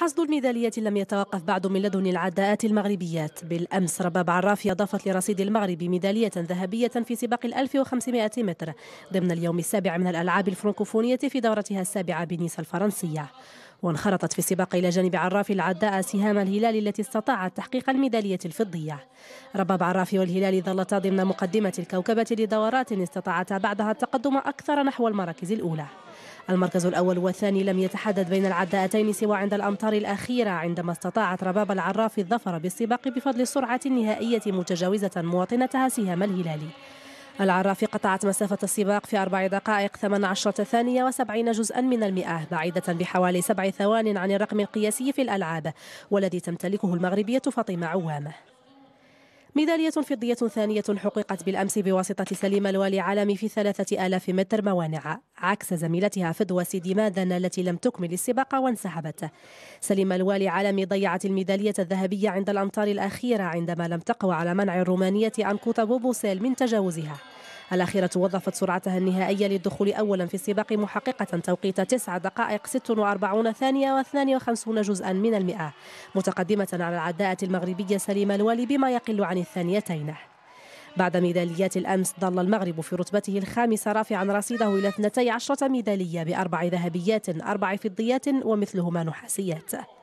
حصد الميدالية لم يتوقف بعد من لدن العداءات المغربيات بالأمس رباب عرافي أضافت لرصيد المغرب ميدالية ذهبية في سباق الألف وخمسمائة متر ضمن اليوم السابع من الألعاب الفرنكوفونية في دورتها السابعة بنيس الفرنسية وانخرطت في السباق إلى جانب عرافي العداء سهام الهلال التي استطاعت تحقيق الميدالية الفضية رباب عرافي والهلال ظلتا ضمن مقدمة الكوكبة لدورات استطاعتا بعدها التقدم أكثر نحو المراكز الأولى المركز الأول والثاني لم يتحدد بين العداءتين سوى عند الأمطار الأخيرة عندما استطاعت رباب العراف الظفر بالسباق بفضل السرعة النهائية متجاوزة مواطنتها سهام الهلالي العرافي قطعت مسافة السباق في أربع دقائق 18 ثانية وسبعين جزءا من المئة بعيدة بحوالي سبع ثوان عن الرقم القياسي في الألعاب والذي تمتلكه المغربية فاطمة عوامة ميدالية فضية ثانية حققت بالأمس بواسطة سليمة الوالي عالمي في ثلاثة آلاف متر موانع عكس زميلتها فدوى سيدي مادن التي لم تكمل السباق وانسحبت سليمة الوالي عالمي ضيعت الميدالية الذهبية عند الأمطار الأخيرة عندما لم تقوى على منع الرومانية أنكوتا بوبوسيل من تجاوزها الأخيرة وظفت سرعتها النهائية للدخول أولا في السباق محققة توقيت 9 دقائق 46 ثانية و52 جزءا من المئة متقدمة على العداءة المغربية سليمة الوالي بما يقل عن الثانيتين بعد ميداليات الأمس ظل المغرب في رتبته الخامسة رافعا رصيده إلى 12 ميدالية بأربع ذهبيات أربع فضيات ومثلهما نحاسيات